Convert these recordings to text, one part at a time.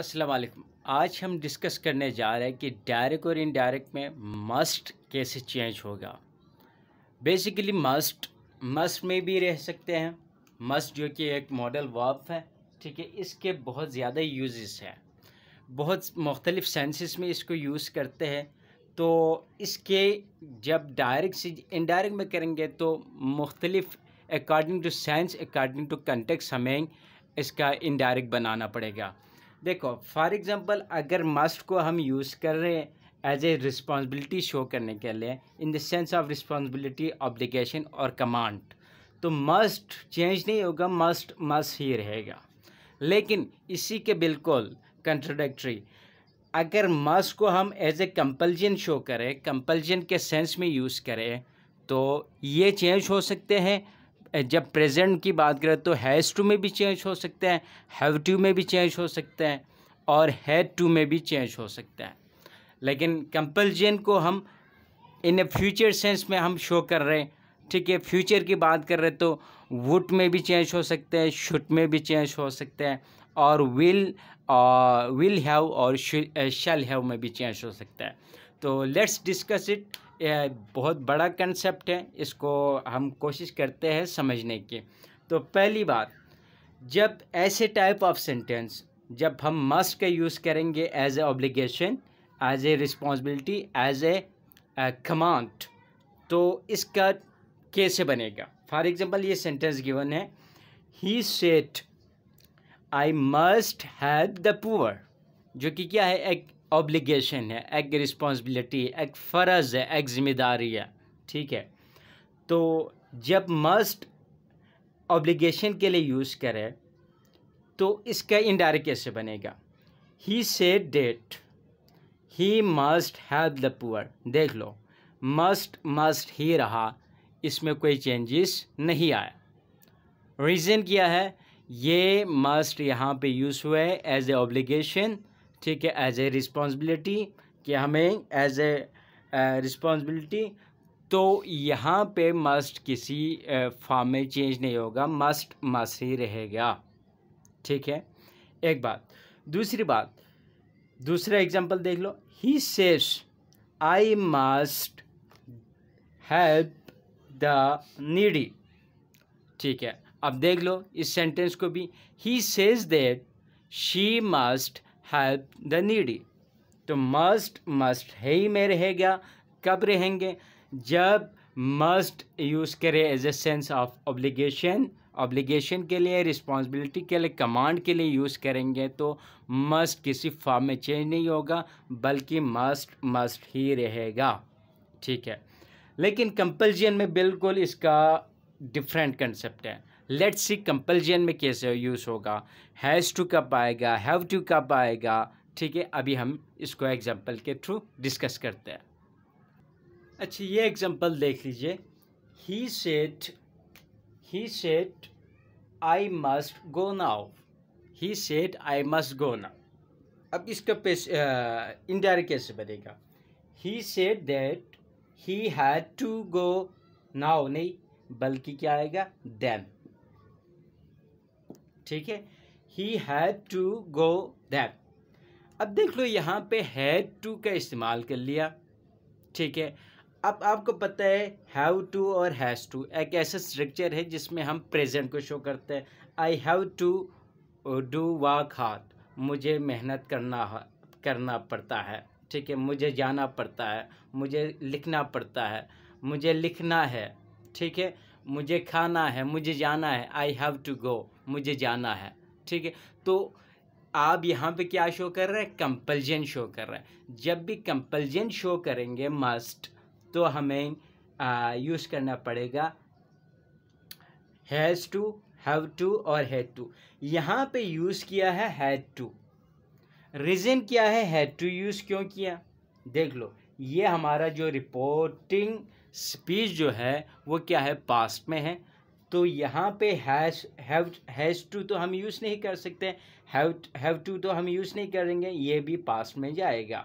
अस्सलाम वालेकुम आज हम डिस्कस करने जा रहे हैं कि डायरेक्ट और इनडायरेक्ट में मस्ट कैसे चेंज होगा बेसिकली मस्ट मस्ट में भी रह सकते हैं मस्ट जो कि एक मॉडल वर्ब है ठीक है इसके बहुत ज़्यादा यूजेस हैं बहुत मुख्तलिफ सेंसेस में इसको यूज़ करते हैं तो इसके जब डायरेक्ट से इनडायरेक्ट में करेंगे तो मुख्तलिफ according to sense according to context हमें इसका इनडायरेक्ट बनाना पड़ेगा देखो फॉर एग्ज़ाम्पल अगर मस्ट को हम यूज़ कर रहे हैं एज ए रिस्पॉन्सिबिलिटी शो करने के लिए in the sense of responsibility obligation और कमांड तो मस्ट चेंज नहीं होगा मस्ट मस्ट ही रहेगा लेकिन इसी के बिल्कुल कंट्रोडक्ट्री अगर मस्ट को हम एज ए कंपल्जन शो करें कंपल्जन के सेंस में यूज़ करें तो ये चेंज हो सकते हैं जब प्रेजेंट की बात करें तो हैज़ टू में भी चेंज हो सकते हैं हैव टू में भी चेंज हो सकते हैं और हैड टू में भी चेंज हो सकता है लेकिन कंपल्जन को हम इन ए फ्यूचर सेंस में हम शो कर रहे हैं ठीक है फ्यूचर की बात कर रहे तो वुड में भी चेंज हो सकते हैं शुट में भी चेंज हो सकते हैं और विल विल हैव और शल हैव में भी चेंज हो सकता है तो लेट्स डिस्कस इट बहुत बड़ा कंसेप्ट है इसको हम कोशिश करते हैं समझने की तो पहली बात जब ऐसे टाइप ऑफ सेंटेंस जब हम मस्ट का यूज़ करेंगे as a obligation as a responsibility as a command तो इसका कैसे बनेगा फॉर एग्ज़ाम्पल ये सेंटेंस गिवन है he said I must have the poor जो कि क्या है एक ऑब्लिगेशन है एक रिस्पॉन्सिबिलिटी एक फ़र्ज़ है एक ज़िम्मेदारी है ठीक है तो जब मस्ट ऑब्लिगेशन के लिए यूज़ करें तो इसका इनडायरेक्ट कैसे बनेगा he said that he must have the poor देख लो मस्ट मस्ट ही रहा इसमें कोई चेंजेस नहीं आया रीज़न क्या है ये मस्ट यहाँ पे यूज़ हुआ है एज ए ऑब्लिगेशन ठीक है एज ए रिस्पॉन्सिबिलिटी कि हमें एज ए रिस्पॉन्सिबिलिटी तो यहाँ पे मस्ट किसी फॉर्म uh, में चेंज नहीं होगा मस्ट मस्ट ही रहेगा ठीक है एक बात दूसरी बात दूसरा एग्जांपल देख लो he says I must help the needy ठीक है अब देख लो इस सेंटेंस को भी he says that she must help the needy तो मस्ट मस्ट है ही में रहेगा कब रहेंगे जब मस्ट यूज़ करें as a sense of obligation obligation के लिए रिस्पॉन्सिबिलिटी के लिए कमांड के लिए यूज़ करेंगे तो मस्ट किसी फॉर्म में चेंज नहीं होगा बल्कि मस्ट मस्ट ही रहेगा ठीक है लेकिन कंपल्जन में बिल्कुल इसका डिफरेंट कंसेप्ट है लेट्स सी कंपल्जन में कैसे यूज़ होगा हैज़ टू कब आएगा हैव टू कब आएगा ठीक है अभी हम इसको एग्जांपल के थ्रू डिस्कस करते हैं अच्छा ये एग्जांपल देख लीजिए he said he said I must go now he said I must go now अब इसका पेश इनडायरेक्ट कैसे बनेगा he said that he had to go now नहीं बल्कि क्या आएगा देन ठीक है he had to go that अब देख लो यहाँ पे हैड टू का इस्तेमाल कर लिया ठीक है अब आपको पता है हैव टू और हैज़ टू एक ऐसा स्ट्रक्चर है जिसमें हम प्रेजेंट को शो करते हैं I have to do work hard मुझे मेहनत करना करना पड़ता है ठीक है मुझे जाना पड़ता है मुझे लिखना पड़ता है मुझे लिखना है ठीक है मुझे खाना है मुझे जाना है आई हैव टू गो मुझे जाना है ठीक है तो आप यहाँ पे क्या शो कर रहे हैं कंपल्जन शो कर रहे हैं जब भी कंपल्जन शो करेंगे मस्ट तो हमें यूज़ करना पड़ेगा हैज़ टू हैव टू और हैड टू यहाँ पे यूज़ किया है हैड टू रीज़न क्या है हैड टू यूज़ क्यों किया देख लो ये हमारा जो रिपोर्टिंग स्पीच जो है वो क्या है पास्ट में है तो यहाँ पे हैज़ टू तो हम यूज़ नहीं कर सकते हैव टू तो हम यूज़ नहीं करेंगे ये भी पास्ट में जाएगा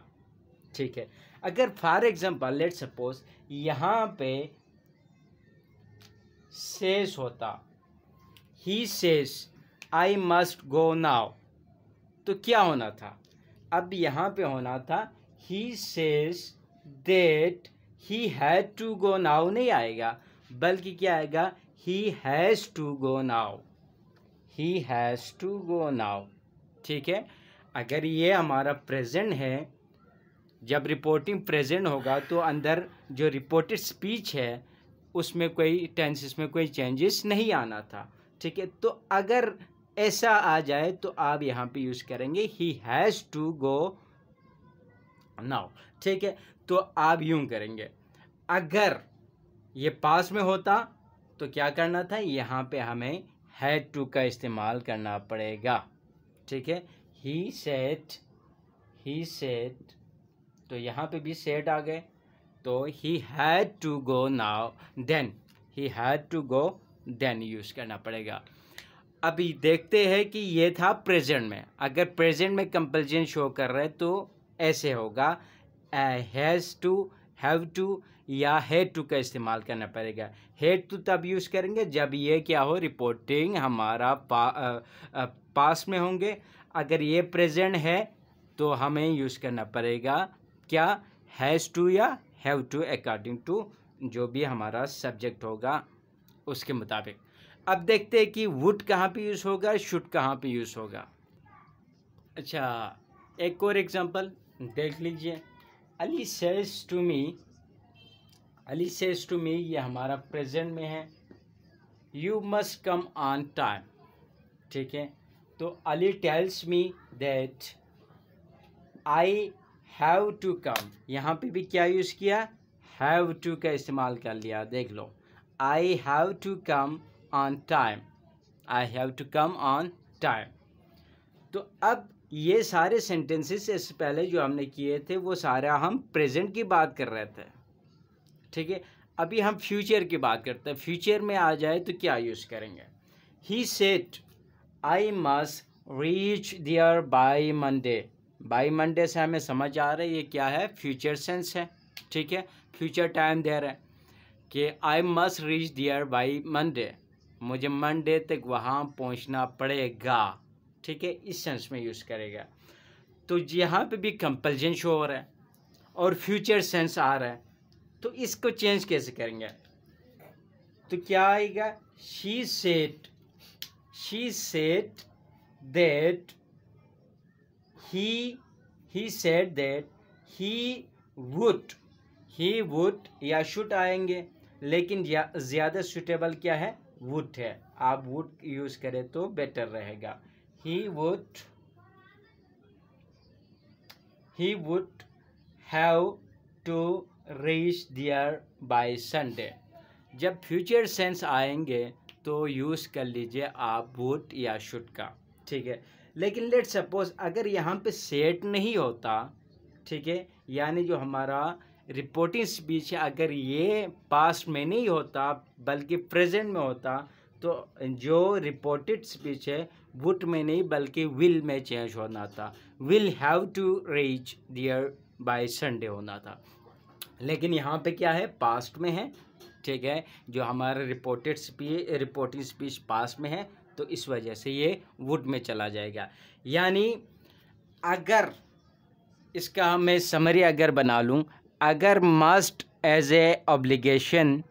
ठीक है अगर फॉर एग्ज़ाम्पल लेट सपोज यहाँ पे सेस होता ही सेस आई मस्ट गो नाव तो क्या होना था अब यहाँ पे होना था he says that he had to go now नहीं आएगा बल्कि क्या आएगा he has to go now he has to go now ठीक है अगर ये हमारा प्रेजेंट है जब रिपोर्टिंग प्रेजेंट होगा तो अंदर जो रिपोर्टेड स्पीच है उसमें कोई टेंसिस में कोई चेंजेस नहीं आना था ठीक है तो अगर ऐसा आ जाए तो आप यहाँ पे यूज़ करेंगे he has to go now ठीक है तो आप यूं करेंगे अगर ये पास में होता तो क्या करना था यहाँ पे हमें हैड टू का इस्तेमाल करना पड़ेगा ठीक है ही सेट ही सेट तो यहाँ पे भी सेट आ गए तो he had to go now then he had to go then use करना पड़ेगा अभी देखते हैं कि ये था प्रेजेंट में अगर प्रेजेंट में कंपल्जन शो कर रहे तो ऐसे होगा हैज़ टू हैव टू या हेड टू का इस्तेमाल करना पड़ेगा हेड टू तब यूज़ करेंगे जब ये क्या हो रिपोर्टिंग हमारा पा, आ, पास में होंगे अगर ये प्रेजेंट है तो हमें यूज़ करना पड़ेगा क्या हैज़ टू या हैव टू अकॉर्डिंग टू जो भी हमारा सब्जेक्ट होगा उसके मुताबिक अब देखते हैं कि वुड कहाँ पे यूज़ होगा शुड कहाँ पे यूज़ होगा अच्छा एक और एग्जांपल देख लीजिए Ali says to me Ali says to me ये हमारा प्रेजेंट में है you must come on time ठीक है तो Ali tells me that I have to come यहाँ पे भी क्या यूज़ किया हैव टू का इस्तेमाल कर लिया देख लो I have to come on time I have to come on time तो अब ये सारे सेंटेंसेस इससे पहले जो हमने किए थे वो सारे हम प्रेजेंट की बात कर रहे थे ठीक है अभी हम फ्यूचर की बात करते हैं फ्यूचर में आ जाए तो क्या यूज़ करेंगे he said I must reach there by Monday by Monday से हमें समझ आ रहा है ये क्या है फ्यूचर सेंस है ठीक है फ्यूचर टाइम दे रहे हैं कि I must reach there by Monday मुझे मंडे तक वहाँ पहुँचना पड़ेगा ठीक है इस सेंस में यूज़ करेगा तो यहाँ पे भी कंपल्जन शो हो रहा है और फ्यूचर सेंस आ रहा है तो इसको चेंज कैसे करेंगे तो क्या आएगा she said she said that he he said that he would he would या शुड आएंगे लेकिन ज़्यादा सुटेबल क्या है वुड है आप वुड यूज़ करें तो बेटर रहेगा he would he would have to reach there by Sunday. जब फ्यूचर सेंस आएंगे तो यूज़ कर लीजिए आप वुड या शुड का ठीक है लेकिन लेट सपोज अगर यहाँ पे सेट नहीं होता ठीक है यानी जो हमारा रिपोर्टिंग स्पीच है अगर ये पास्ट में नहीं होता बल्कि प्रेजेंट में होता तो जो रिपोर्टेड स्पीच है वुट में नहीं बल्कि विल में चेंज होना था will have to reach there by Sunday होना था लेकिन यहाँ पे क्या है पास्ट में है ठीक है जो हमारा reported speech reporting speech past में है तो इस वजह से ये वुड में चला जाएगा यानी अगर इसका मैं समरी अगर बना लूँ अगर मस्ट एज ए ऑब्लिगेशन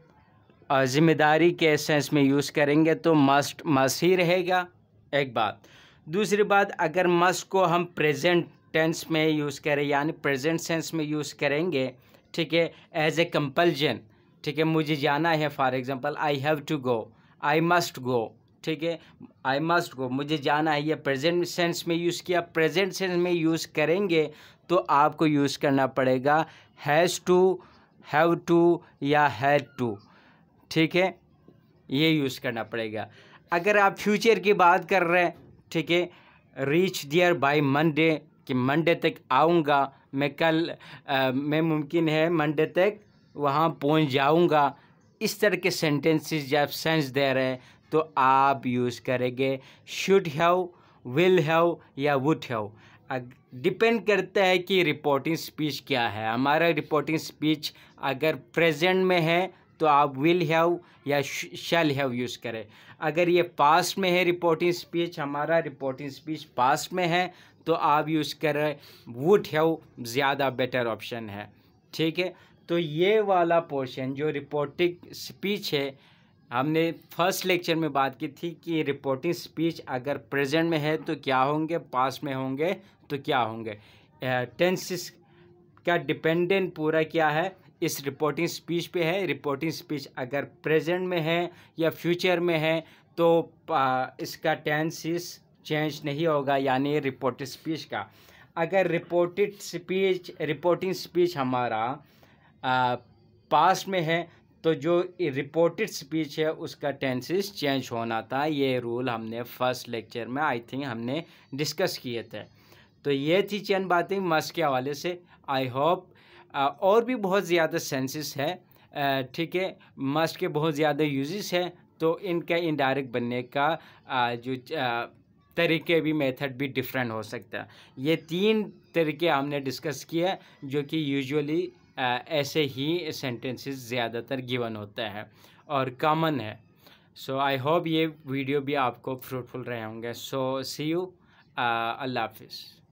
ज़िम्मेदारी के सेंस में यूज़ करेंगे तो मस्ट मस्ट ही रहेगा एक बात दूसरी बात अगर मस्ट को हम प्रेजेंट टेंस में यूज़ करें यानी प्रेजेंट सेंस में यूज़ करेंगे ठीक है एज ए कंपल्जन ठीक है मुझे जाना है for example I have to go I must go ठीक है आई मस्ट गो मुझे जाना है ये प्रेजेंट सेंस में यूज़ किया प्रेजेंट सेंस में यूज़ करेंगे तो आपको यूज़ करना पड़ेगा हैज़ टू हैव टू या हैड टू ठीक है ये यूज़ करना पड़ेगा अगर आप फ्यूचर की बात कर रहे हैं ठीक है रीच दियर बाय मंडे कि मंडे तक आऊँगा मैं कल आ, मैं मुमकिन है मंडे तक वहाँ पहुँच जाऊँगा इस तरह के सेंटेंसेस जब सेंस दे रहे हैं तो आप यूज़ करेंगे शुड हैव विल हैव या वुड हैव डिपेंड करता है कि रिपोर्टिंग स्पीच क्या है हमारा रिपोर्टिंग स्पीच अगर प्रेजेंट में है तो आप विल हैव या शैल हैव यूज़ करें अगर ये पास्ट में है रिपोर्टिंग स्पीच हमारा रिपोर्टिंग स्पीच पास्ट में है तो आप यूज़ करें वुड हैव ज़्यादा बेटर ऑप्शन है ठीक है तो ये वाला पोर्शन जो रिपोर्टिंग स्पीच है हमने फर्स्ट लेक्चर में बात की थी कि रिपोर्टिंग स्पीच अगर प्रेजेंट में है तो क्या होंगे पास्ट में होंगे तो क्या होंगे टेंसिस का डिपेंडेंट पूरा क्या है इस रिपोर्टिंग स्पीच पे है रिपोर्टिंग स्पीच अगर प्रेजेंट में है या फ्यूचर में है तो इसका टेंसिस चेंज नहीं होगा यानी रिपोर्ट स्पीच का अगर रिपोर्टेड स्पीच रिपोर्टिंग स्पीच हमारा पास्ट में है तो जो रिपोर्टेड स्पीच है उसका टेंसिस चेंज होना था ये रूल हमने फर्स्ट लेक्चर में आई थिंक हमने डिस्कस किए थे तो ये थी चंद बातें मस्क के हवाले से आई होप और भी बहुत ज़्यादा सेंसेस है ठीक है मस्ट के बहुत ज़्यादा यूजेस हैं तो इनका इनडायरेक्ट बनने का जो तरीके भी मेथड भी डिफरेंट हो सकता है ये तीन तरीके हमने डिस्कस किया जो कि यूजुअली ऐसे ही सेंटेंसेस ज़्यादातर गिवन होता है और कॉमन है सो आई होप ये वीडियो भी आपको फ्रूटफुल रहे होंगे सो सी यू अल्लाह हाफिज़